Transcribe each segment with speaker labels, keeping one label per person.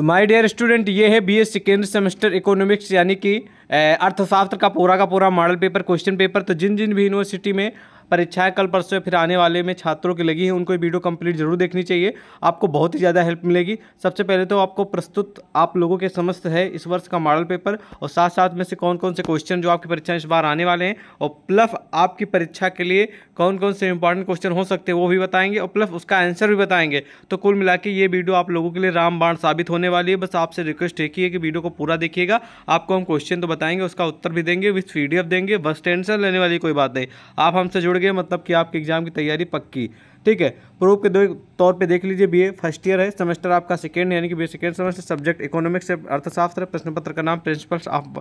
Speaker 1: तो my dear student ये है B S second semester economics यानी कि अर्थशास्त्र का पूरा का पूरा मॉडल पेपर क्वेश्चन पेपर तो जिन जिन भी यूनिवर्सिटी में परीक्षाएं कल परसों फिर आने वाले में छात्रों की लगी है उनको वीडियो कंप्लीट जरूर देखनी चाहिए आपको बहुत ही ज़्यादा हेल्प मिलेगी सबसे पहले तो आपको प्रस्तुत आप लोगों के समस्त है इस वर्ष का मॉडल पेपर और साथ साथ में से कौन कौन से क्वेश्चन जो आपकी परीक्षा इस बार आने वाले हैं और प्लस आपकी परीक्षा के लिए कौन कौन से इंपॉर्टेंट क्वेश्चन हो सकते हैं वो भी बताएंगे और प्लस उसका आंसर भी बताएंगे तो कुल मिला के ये वीडियो आप लोगों के लिए रामबाण साबित होने वाली है बस आपसे रिक्वेस्ट एक ही है कि वीडियो को पूरा देखिएगा आपको हम क्वेश्चन तो बताएंगे उसका उत्तर भी देंगे विथ पी देंगे बस टेंशन लेने वाली कोई बात नहीं आप हमसे जुड़ गए मतलब कि आपके एग्ज़ाम की तैयारी पक्की ठीक है प्रूफ के दो तौर पे देख लीजिए बीए फर्स्ट ईयर है सेमेस्टर आपका सेकेंड यानी कि B second semester subject economics है अर्थशास्त्र प्रश्न पत्र का नाम प्रिंसिपल्स ऑफ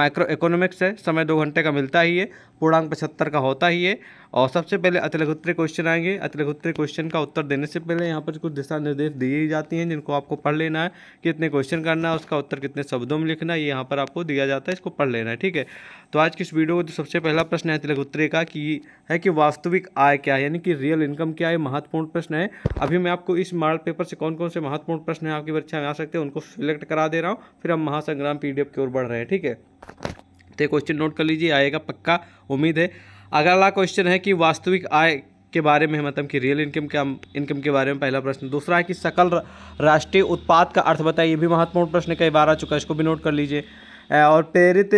Speaker 1: माइक्रो इकोनॉमिक्स है समय दो घंटे का मिलता ही है पूर्णांक पचहत्तर का होता ही है और सबसे पहले अतिलघुत्तरी क्वेश्चन आएंगे अतिलघुत्तरी क्वेश्चन का उत्तर देने से पहले यहाँ पर कुछ दिशा निर्देश दिए ही जाती हैं जिनको आपको पढ़ लेना है कितने क्वेश्चन करना है उसका उत्तर कितने शब्दों में लिखना है ये यहाँ पर आपको दिया जाता है इसको पढ़ लेना है ठीक है तो आज की इस वीडियो में तो सबसे पहला प्रश्न है अतिलघुत्तरी का कि है कि वास्तविक आय क्या है यानी कि रियल इनकम क्या है महत्वपूर्ण प्रश्न है अभी मैं आपको इस मार्ड पेपर से कौन कौन से महत्वपूर्ण प्रश्न है आपकी परीक्षा में आ सकते हैं उनको सिलेक्ट करा दे रहा हूँ फिर हम महासंग्राम पी की ओर बढ़ रहे हैं ठीक है तो क्वेश्चन नोट कर लीजिए आएगा पक्का उम्मीद है अगला क्वेश्चन है कि वास्तविक आय के बारे में मतलब कि रियल इनकम के इनकम के बारे में पहला प्रश्न दूसरा है कि सकल राष्ट्रीय उत्पाद का अर्थ बताइए ये भी महत्वपूर्ण प्रश्न कई बार आ चुका है इसको भी नोट कर लीजिए और प्रेरित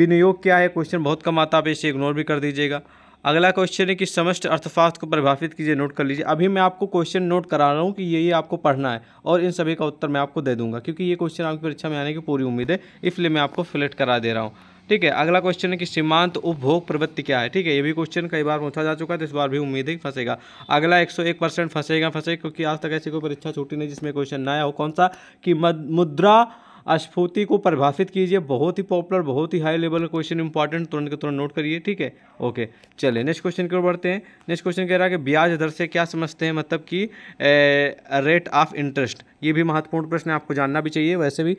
Speaker 1: विनियोग क्या है क्वेश्चन बहुत कम आता है आप इसे इग्नोर भी कर दीजिएगा अगला क्वेश्चन है कि समस्त अर्थशास्त्र को प्रभावित कीजिए नोट कर लीजिए अभी मैं आपको क्वेश्चन नोट करा रहा हूँ कि ये ये आपको पढ़ना है और इन सभी का उत्तर मैं आपको दे दूंगा क्योंकि ये क्वेश्चन आपकी परीक्षा में आने की पूरी उम्मीद है इसलिए मैं आपको फिलेक्ट करा दे रहा हूँ ठीक है अगला क्वेश्चन है कि सीमांत उपभोग प्रवृत्ति क्या है ठीक है ये भी क्वेश्चन कई बार पूछा जा चुका है तो इस बार भी उम्मीद है कि फंसेगा अगला 101 परसेंट फंसेगा फंसेगा क्योंकि आज तक ऐसी कोई परीक्षा छूटी नहीं जिसमें क्वेश्चन ना आया हो कौन सा कि मुद्रा अस्फूर्ति को परिभाषित कीजिए बहुत ही पॉपुलर बहुत ही हाई लेवल का क्वेश्चन इंपॉर्टेंट तुरंत के तुरंत नोट करिए ठीक है ओके चलिए नेक्स्ट क्वेश्चन की ओर बढ़ते हैं नेक्स्ट क्वेश्चन कह रहा है कि ब्याज दर से क्या समझते हैं मतलब कि रेट ऑफ इंटरेस्ट ये भी महत्वपूर्ण प्रश्न आपको जानना भी चाहिए वैसे भी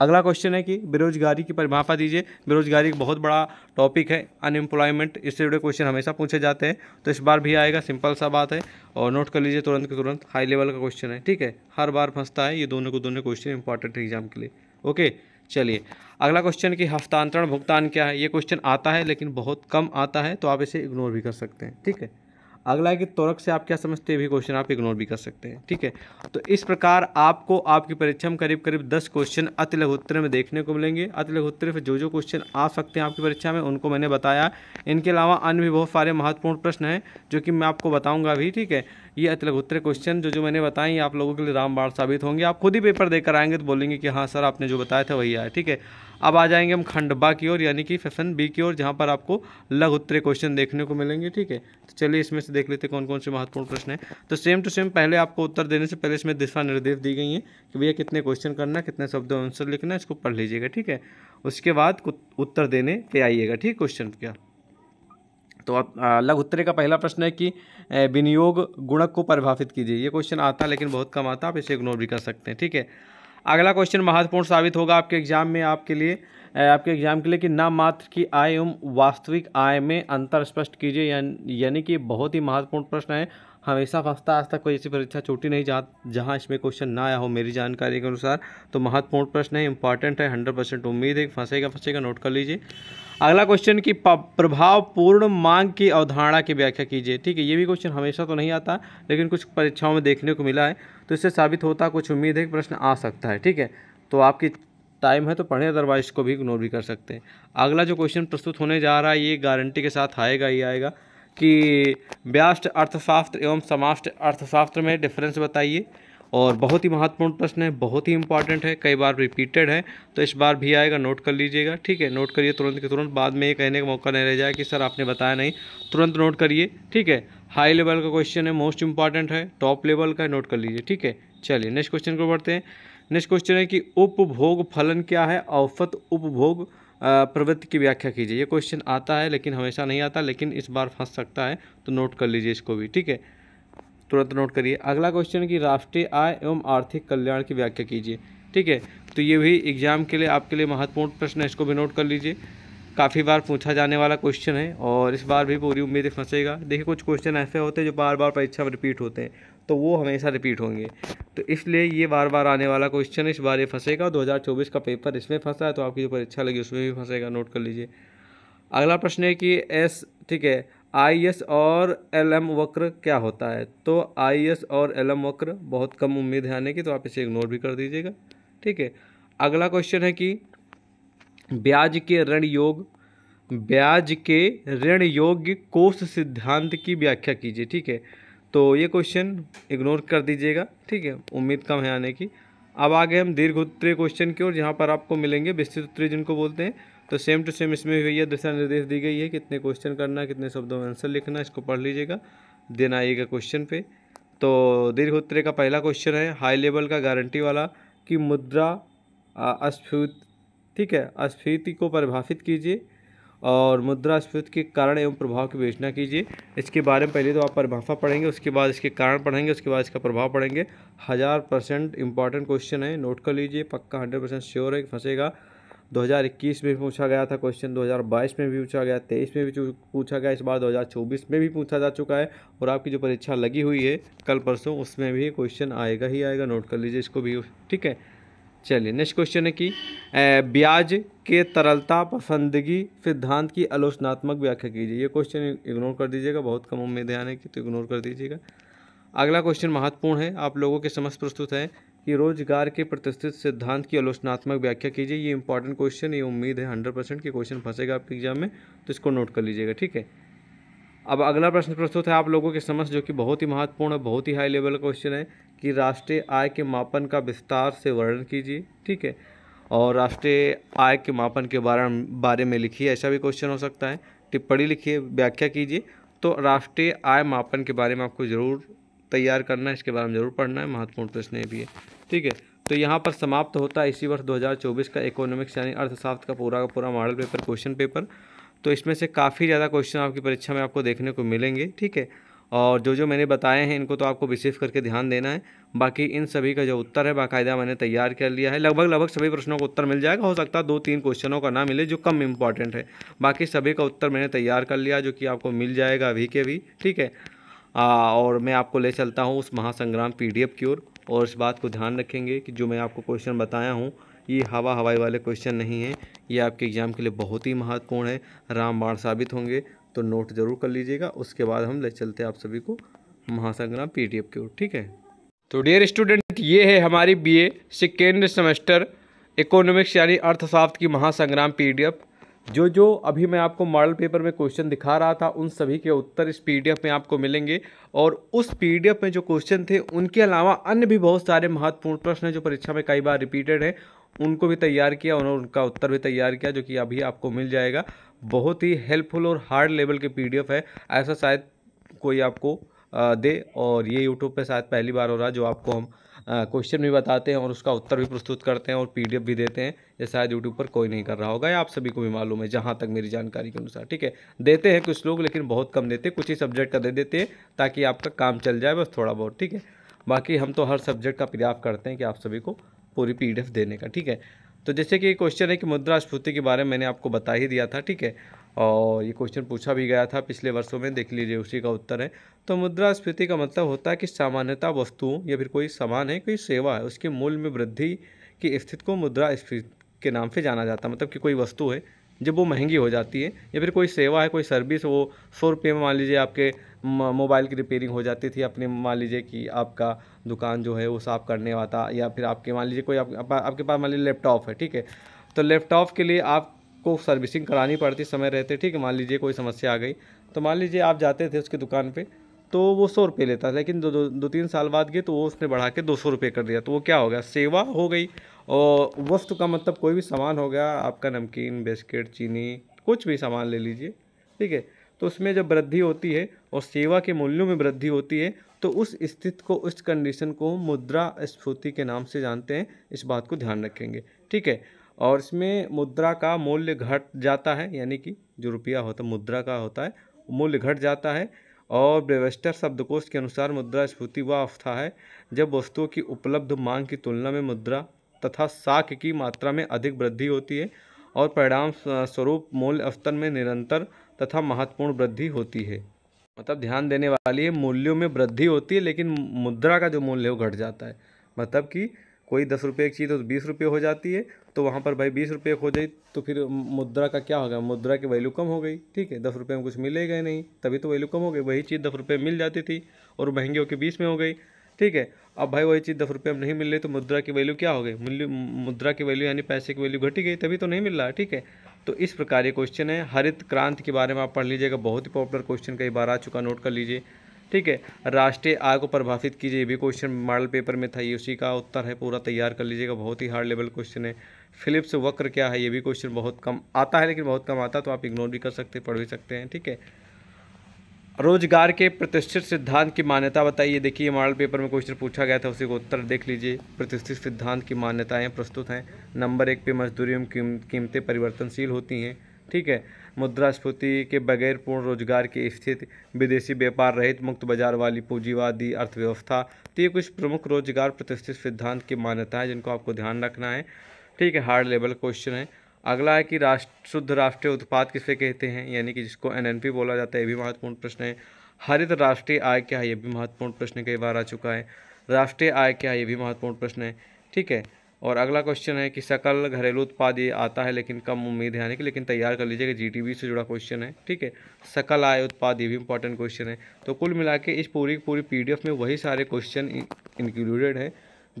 Speaker 1: अगला क्वेश्चन है कि बेरोजगारी की परिभाषा दीजिए बेरोजगारी एक बहुत बड़ा टॉपिक है अनएम्प्लॉयमेंट इससे जुड़े क्वेश्चन हमेशा पूछे जाते हैं तो इस बार भी आएगा सिंपल सा बात है और नोट कर लीजिए तुरंत के तुरंत हाई लेवल का क्वेश्चन है ठीक है हर बार फंसता है ये दोनों को दोनों क्वेश्चन इंपॉर्टेंट है एग्जाम के लिए ओके चलिए अगला क्वेश्चन कि हस्तांतरण भुगतान क्या है ये क्वेश्चन आता है लेकिन बहुत कम आता है तो आप इसे इग्नोर भी कर सकते हैं ठीक है अगला है कि तोरक से आप क्या समझते हैं भी क्वेश्चन आप इग्नोर भी कर सकते हैं ठीक है तो इस प्रकार आपको आपकी परीक्षा में करीब करीब दस क्वेश्चन अति लघुत्तर में देखने को मिलेंगे अति लघुत्तर से जो जो क्वेश्चन आ सकते हैं आपकी परीक्षा में उनको मैंने बताया इनके अलावा अन्य भी बहुत सारे महत्वपूर्ण प्रश्न हैं जो कि मैं आपको बताऊँगा भी ठीक है ये अतिलगोत्तर क्वेश्चन जो जो मैंने बताए आप लोगों के लिए रामबाण साबित होंगे आप खुद ही पेपर देकर आएंगे तो बोलेंगे कि हाँ सर आपने जो बताया था वही आया ठीक है अब आ जाएंगे हम खंड बा की ओर यानी कि फैशन बी की ओर जहाँ पर आपको लघ उत्तरे क्वेश्चन देखने को मिलेंगे ठीक है तो चलिए इसमें से देख लेते कौन कौन से महत्वपूर्ण प्रश्न है तो सेम टू सेम पहले आपको उत्तर देने से पहले इसमें दिशा निर्देश दी गई हैं कि भैया कितने क्वेश्चन करना कितने शब्द आंसर लिखना इसको पढ़ लीजिएगा ठीक है उसके बाद उत्तर देने पे आइएगा ठीक क्वेश्चन क्या तो अब अलग उत्तरे का पहला प्रश्न है कि विनियोग गुणक को परिभाषित कीजिए ये क्वेश्चन आता है लेकिन बहुत कम आता है आप इसे इग्नोर भी कर सकते हैं ठीक है अगला क्वेश्चन महत्वपूर्ण साबित होगा आपके एग्जाम में आपके लिए आपके एग्जाम के लिए कि नाम मात्र की आय एवं वास्तविक आय में अंतर स्पष्ट कीजिए यानी कि बहुत ही महत्वपूर्ण प्रश्न है हमेशा फंसता आज तक कोई ऐसी परीक्षा छोटी नहीं जहाँ जहाँ इसमें क्वेश्चन ना आया हो मेरी जानकारी के अनुसार तो महत्वपूर्ण प्रश्न है इंपॉर्टेंट है हंड्रेड परसेंट उम्मीद है फंसेगा फंसेगा नोट कर लीजिए अगला क्वेश्चन की प्रभावपूर्ण मांग की अवधारणा की व्याख्या कीजिए ठीक है ये भी क्वेश्चन हमेशा तो नहीं आता लेकिन कुछ परीक्षाओं में देखने को मिला है तो इससे साबित होता कुछ उम्मीद है कि प्रश्न आ सकता है ठीक है तो आपकी टाइम है तो पढ़ें अदरवाइज को भी इग्नोर भी कर सकते हैं अगला जो क्वेश्चन प्रस्तुत होने जा रहा है ये गारंटी के साथ आएगा ही आएगा कि व्यास्ट अर्थशास्त्र एवं समाष्ट अर्थशास्त्र में डिफरेंस बताइए और बहुत ही महत्वपूर्ण प्रश्न है बहुत ही इंपॉर्टेंट है कई बार रिपीटेड है तो इस बार भी आएगा नोट कर लीजिएगा ठीक है नोट करिए तुरंत के तुरंत बाद में ये कहने का मौका नहीं रह जाए कि सर आपने बताया नहीं तुरंत नोट करिए ठीक है हाई लेवल का क्वेश्चन है मोस्ट इंपॉर्टेंट है टॉप लेवल का नोट कर लीजिए ठीक है चलिए नेक्स्ट क्वेश्चन को बढ़ते हैं नेक्स्ट क्वेश्चन है कि उपभोग फलन क्या है औफत उपभोग प्रवृत्ति की व्याख्या कीजिए ये क्वेश्चन आता है लेकिन हमेशा नहीं आता लेकिन इस बार फंस सकता है तो नोट कर लीजिए इसको भी ठीक है तुरंत नोट करिए अगला क्वेश्चन कि राष्ट्रीय आय एवं आर्थिक कल्याण की व्याख्या कीजिए ठीक है तो ये भी एग्जाम के लिए आपके लिए महत्वपूर्ण प्रश्न है इसको भी नोट कर लीजिए काफ़ी बार पूछा जाने वाला क्वेश्चन है और इस बार भी पूरी उम्मीद फंसेगा देखिए कुछ क्वेश्चन ऐसे होते हैं जो बार बार परीक्षा में रिपीट होते हैं तो वो हमेशा रिपीट होंगे तो इसलिए ये बार बार आने वाला क्वेश्चन इस बार ये फंसेगा 2024 का पेपर इसमें फंसा है तो आपकी जो परीक्षा लगी उसमें भी फंसेगा नोट कर लीजिए अगला प्रश्न है कि एस ठीक है आई एस और एल एम वक्र क्या होता है तो आई एस और एल एम वक्र बहुत कम उम्मीद है आने की तो आप इसे इग्नोर भी कर दीजिएगा ठीक है अगला क्वेश्चन है कि ब्याज के ऋण योग ब्याज के ऋण योग्य कोष सिद्धांत की व्याख्या कीजिए ठीक है तो ये क्वेश्चन इग्नोर कर दीजिएगा ठीक है उम्मीद कम है आने की अब आगे हम दीर्घ उत्तरीय क्वेश्चन की ओर जहाँ पर आपको मिलेंगे विस्तृत उत्तरीय जिनको बोलते हैं तो सेम टू सेम इसमें भी भैया दिशा निर्देश दी गई है कितने क्वेश्चन करना कितने शब्दों में आंसर लिखना इसको पढ़ लीजिएगा देन आइएगा क्वेश्चन पे तो दीर्घोत्तरे का पहला क्वेश्चन है हाई लेवल का गारंटी वाला कि मुद्रा अस्फीत ठीक है अस्फीति को परिभाषित कीजिए और मुद्रा स्फीति के कारण एवं प्रभाव की विवेचना कीजिए इसके बारे में पहले तो आप परिभाषा पढ़ेंगे उसके बाद इसके कारण पढ़ेंगे उसके बाद इसका प्रभाव पढ़ेंगे हज़ार परसेंट इंपॉर्टेंट क्वेश्चन है नोट कर लीजिए पक्का हंड्रेड परसेंट श्योर है कि फंसेगा 2021 में पूछा गया था क्वेश्चन 2022 में भी पूछा गया तेईस में भी पूछा गया इस बार 2024 में भी पूछा जा चुका है और आपकी जो परीक्षा लगी हुई है कल परसों उसमें भी क्वेश्चन आएगा ही आएगा नोट कर लीजिए इसको भी ठीक है चलिए नेक्स्ट क्वेश्चन है कि ब्याज के तरलता पसंदगी सिद्धांत की आलोचनात्मक व्याख्या कीजिए ये क्वेश्चन इग्नोर कर दीजिएगा बहुत कम उम्मीद आने की तो इग्नोर कर दीजिएगा अगला क्वेश्चन महत्वपूर्ण है आप लोगों के समझ प्रस्तुत है ये रोजगार के प्रतिष्ठित सिद्धांत की आलोचनात्मक व्याख्या कीजिए ये इंपॉर्टेंट क्वेश्चन ये उम्मीद है हंड्रेड परसेंट कि क्वेश्चन फंसेगा आपके एग्जाम में तो इसको नोट कर लीजिएगा ठीक है अब अगला प्रश्न प्रस्तुत है आप लोगों के समझ जो कि बहुत ही महत्वपूर्ण और बहुत ही हाई लेवल क्वेश्चन है कि राष्ट्रीय आय के मापन का विस्तार से वर्णन कीजिए ठीक है और राष्ट्रीय आय के मापन के बारे बारे में लिखिए ऐसा भी क्वेश्चन हो सकता है टिप्पणी लिखिए व्याख्या कीजिए तो राष्ट्रीय आय मापन के बारे में आपको ज़रूर तैयार करना है इसके बारे में ज़रूर पढ़ना है महत्वपूर्ण प्रश्न भी है ठीक है तो यहाँ पर समाप्त होता है इसी वर्ष 2024 का इकोनॉमिक्स यानी अर्थशास्त्र का पूरा का पूरा मॉडल पेपर क्वेश्चन पेपर तो इसमें से काफ़ी ज़्यादा क्वेश्चन आपकी परीक्षा में आपको देखने को मिलेंगे ठीक है और जो जो मैंने बताए हैं इनको तो आपको विशेष करके ध्यान देना है बाकी इन सभी का जो उत्तर है बाकायदा मैंने तैयार कर लिया है लगभग लगभग सभी प्रश्नों का उत्तर मिल जाएगा हो सकता है दो तीन क्वेश्चनों का ना मिले जो कम इंपॉर्टेंट है बाकी सभी का उत्तर मैंने तैयार कर लिया जो कि आपको मिल जाएगा अभी के भी ठीक है और मैं आपको ले चलता हूँ उस महासंग्राम पीडीएफ की ओर और, इस बात को ध्यान रखेंगे कि जो मैं आपको क्वेश्चन बताया हूँ ये हवा हवाई वाले क्वेश्चन नहीं हैं ये आपके एग्ज़ाम के लिए बहुत ही महत्वपूर्ण है रामबाण साबित होंगे तो नोट ज़रूर कर लीजिएगा उसके बाद हम ले चलते हैं आप सभी को महासंग्राम एफ़ की ओर ठीक है तो डियर स्टूडेंट ये है हमारी B A second semester economics यानी अर्थशास्त्र की महासंग्राम एफ़ जो जो अभी मैं आपको मॉडल पेपर में क्वेश्चन दिखा रहा था उन सभी के उत्तर इस पीडीएफ में आपको मिलेंगे और उस पीडीएफ में जो क्वेश्चन थे उनके अलावा अन्य भी बहुत सारे महत्वपूर्ण प्रश्न हैं जो परीक्षा में कई बार रिपीटेड हैं उनको भी तैयार किया उन्होंने उनका उत्तर भी तैयार किया जो कि अभी आपको मिल जाएगा बहुत ही हेल्पफुल और हार्ड लेवल के पी है ऐसा शायद कोई आपको दे और ये यूट्यूब पर शायद पहली बार हो रहा जो आपको हम हाँ, क्वेश्चन भी बताते हैं और उसका उत्तर भी प्रस्तुत करते हैं और पीडीएफ भी देते हैं ये शायद यूट्यूब पर कोई नहीं कर रहा होगा या आप सभी को भी मालूम है जहाँ तक मेरी जानकारी के अनुसार ठीक है देते हैं कुछ लोग लेकिन बहुत कम देते कुछ ही सब्जेक्ट का दे देते हैं ताकि आपका काम चल जाए बस थोड़ा बहुत ठीक है बाकी हम तो हर सब्जेक्ट का प्रयास करते हैं कि आप सभी को पूरी पी देने का ठीक है तो जैसे कि क्वेश्चन है कि मुद्रा स्फूर्ति के बारे में मैंने आपको बता ही दिया था ठीक है और ये क्वेश्चन पूछा भी गया था पिछले वर्षों में देख लीजिए उसी का उत्तर है तो मुद्रास्फीति का मतलब होता है कि सामान्यता वस्तुओं या फिर कोई सामान है कोई सेवा है उसके मूल्य में वृद्धि की स्थिति को मुद्रास्फीति के नाम से जाना जाता है मतलब कि कोई वस्तु है जब वो महंगी हो जाती है या फिर कोई सेवा है कोई सर्विस वो सौ रुपये में मान लीजिए आपके मोबाइल की रिपेयरिंग हो जाती थी अपने मान लीजिए कि आपका दुकान जो है वो साफ़ करने वाला या फिर आपके मान लीजिए कोई आप, आप, आपके पास मान लीजिए लैपटॉप है ठीक है तो लैपटॉप के लिए आप को सर्विसिंग करानी पड़ती समय रहते ठीक है मान लीजिए कोई समस्या आ गई तो मान लीजिए आप जाते थे उसकी दुकान पर तो वो सौ रुपये लेता था लेकिन दो दो, दो तीन साल बाद गए तो वो उसने बढ़ा के दो सौ रुपये कर दिया तो वो क्या हो गया सेवा हो गई और वस्तु का मतलब कोई भी सामान हो गया आपका नमकीन बिस्किट चीनी कुछ भी सामान ले लीजिए ठीक है तो उसमें जब वृद्धि होती है और सेवा के मूल्यों में वृद्धि होती है तो उस स्थिति को उस कंडीशन को मुद्रा स्फूर्ति के नाम से जानते हैं इस बात को ध्यान रखेंगे ठीक है और इसमें मुद्रा का मूल्य घट जाता है यानी कि जो रुपया होता है मुद्रा का होता है मूल्य घट जाता है और ब्रेवेस्टर शब्दकोश के अनुसार मुद्रा स्फूर्ति वह अवस्था है जब वस्तुओं की उपलब्ध मांग की तुलना में मुद्रा तथा साख की मात्रा में अधिक वृद्धि होती है और परिणाम स्वरूप मूल्य स्तर में निरंतर तथा महत्वपूर्ण वृद्धि होती है मतलब ध्यान देने वाली है मूल्यों में वृद्धि होती है लेकिन मुद्रा का जो मूल्य है वो घट जाता है मतलब कि कोई दस रुपये की चीज़ तो बीस रुपये हो जाती है तो वहाँ पर भाई बीस रुपये हो जाए तो फिर मुद्रा का क्या होगा मुद्रा की वैल्यू कम हो गई ठीक है दस रुपये में कुछ मिलेगा ही नहीं तभी तो वैल्यू कम हो गई वही चीज़ दस रुपये मिल जाती थी और महंगी होकर बीस में हो गई ठीक है अब भाई वही चीज़ दस रुपये में नहीं मिल रही तो मुद्रा की वैल्यू क्या हो गई मूल्य मुद्रा की वैल्यू यानी पैसे की वैल्यू घटी गई तभी तो नहीं मिल रहा ठीक है तो इस प्रकार ये क्वेश्चन है हरित क्रांति के बारे में आप पढ़ लीजिएगा बहुत ही पॉपुलर क्वेश्चन कई बार आ चुका नोट कर लीजिए ठीक है राष्ट्रीय आय को परिभाषित कीजिए ये भी क्वेश्चन मॉडल पेपर में था ये उसी का उत्तर है पूरा तैयार कर लीजिएगा बहुत ही हार्ड लेवल क्वेश्चन है फिलिप्स वक्र क्या है ये भी क्वेश्चन बहुत कम आता है लेकिन बहुत कम आता है तो आप इग्नोर भी कर सकते हैं पढ़ भी सकते हैं ठीक है रोजगार के प्रतिष्ठित सिद्धांत की मान्यता बताइए देखिए मॉडल पेपर में क्वेश्चन पूछा गया था उसी को उत्तर देख लीजिए प्रतिष्ठित सिद्धांत की मान्यताएं प्रस्तुत हैं नंबर एक पे मजदूरी एवं कीमतें परिवर्तनशील होती हैं ठीक है मुद्रास्फीति के बगैर पूर्ण रोजगार की स्थिति विदेशी व्यापार रहित मुक्त बाजार वाली पूंजीवादी अर्थव्यवस्था तो ये कुछ प्रमुख रोजगार प्रतिष्ठित सिद्धांत की मान्यता है जिनको आपको ध्यान रखना है ठीक है हार्ड लेवल क्वेश्चन है अगला है कि राष्ट्र शुद्ध राष्ट्रीय उत्पाद किसे कहते हैं यानी कि जिसको एनएनपी बोला जाता है ये भी महत्वपूर्ण प्रश्न है हरित राष्ट्रीय आय क्या है ये भी महत्वपूर्ण प्रश्न कई बार आ चुका है राष्ट्रीय आय क्या है ये भी महत्वपूर्ण प्रश्न है ठीक है और अगला क्वेश्चन है कि सकल घरेलू उत्पाद ये आता है लेकिन कम उम्मीद है आने की लेकिन तैयार कर लीजिएगा जी टी से जुड़ा क्वेश्चन है ठीक है सकल आय उत्पाद ये भी इंपॉर्टेंट क्वेश्चन है तो कुल मिला के इस पूरी पूरी पी में वही सारे क्वेश्चन इंक्लूडेड हैं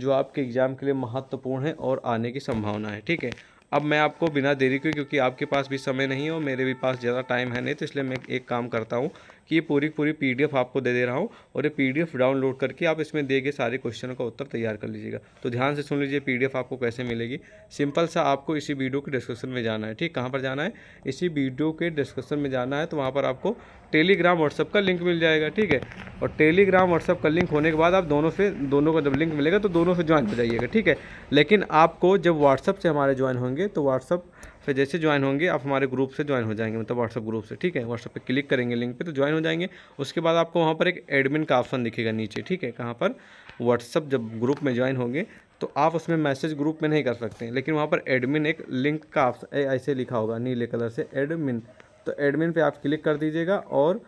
Speaker 1: जो आपके एग्ज़ाम के लिए महत्वपूर्ण है और आने की संभावना है ठीक है अब मैं आपको बिना देरी के क्योंकि आपके पास भी समय नहीं है और मेरे भी पास ज़्यादा टाइम है नहीं तो इसलिए मैं एक काम करता हूँ कि ये पूरी पूरी पीडीएफ आपको दे दे रहा हूँ और ये पीडीएफ डाउनलोड करके आप इसमें दे गए सारे क्वेश्चनों का उत्तर तैयार कर लीजिएगा तो ध्यान से सुन लीजिए पीडीएफ आपको कैसे मिलेगी सिंपल सा आपको इसी वीडियो के डिस्क्रिप्शन में जाना है ठीक कहाँ पर जाना है इसी वीडियो के डिस्क्रिप्शन में जाना है तो वहाँ पर आपको टेलीग्राम व्हाट्सअप का लिंक मिल जाएगा ठीक है और टेलीग्राम व्हाट्सअप का लिंक होने के बाद आप दोनों से दोनों का जब लिंक मिलेगा तो दोनों से ज्वाइन हो जाइएगा ठीक है लेकिन आपको जब व्हाट्सअप से हमारे ज्वाइन होंगे तो व्हाट्सअप फिर जैसे ज्वाइन होंगे आप हमारे ग्रुप से ज्वाइन हो जाएंगे मतलब व्हाट्सअप ग्रुप से ठीक है व्हाट्सअप पर क्लिक करेंगे लिंक पर तो ज्वाइन हो जाएंगे उसके बाद आपको वहाँ पर एक एडमिन का ऑप्शन दिखेगा नीचे ठीक है कहाँ पर व्हाट्सअप जब ग्रुप में ज्वाइन होंगे तो आप उसमें मैसेज ग्रुप में नहीं कर सकते लेकिन वहाँ पर एडमिन एक लिंक का ऑप्शन ऐसे लिखा होगा नीले कलर से एडमिन तो एडमिन पे आप क्लिक कर दीजिएगा और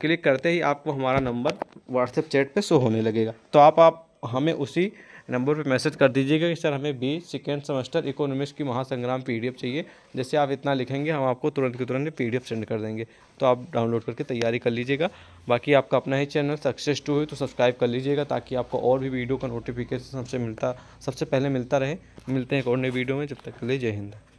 Speaker 1: क्लिक करते ही आपको हमारा नंबर व्हाट्सएप चैट पे शो होने लगेगा तो आप आप हमें उसी नंबर पे मैसेज कर दीजिएगा कि सर हमें बी सेकेंड सेमेस्टर इकोनॉमिक्स की महासंग्राम पी चाहिए जैसे आप इतना लिखेंगे हम आपको तुरंत के तुरंत पी सेंड कर देंगे तो आप डाउनलोड करके तैयारी कर लीजिएगा बाकी आपका अपना ही चैनल सक्सेस टू है तो सब्सक्राइब कर लीजिएगा ताकि आपको और भी वीडियो का नोटिफिकेशन सबसे मिलता सबसे पहले मिलता रहे मिलते हैं एक और नई वीडियो में जब तक के लिए जय हिंद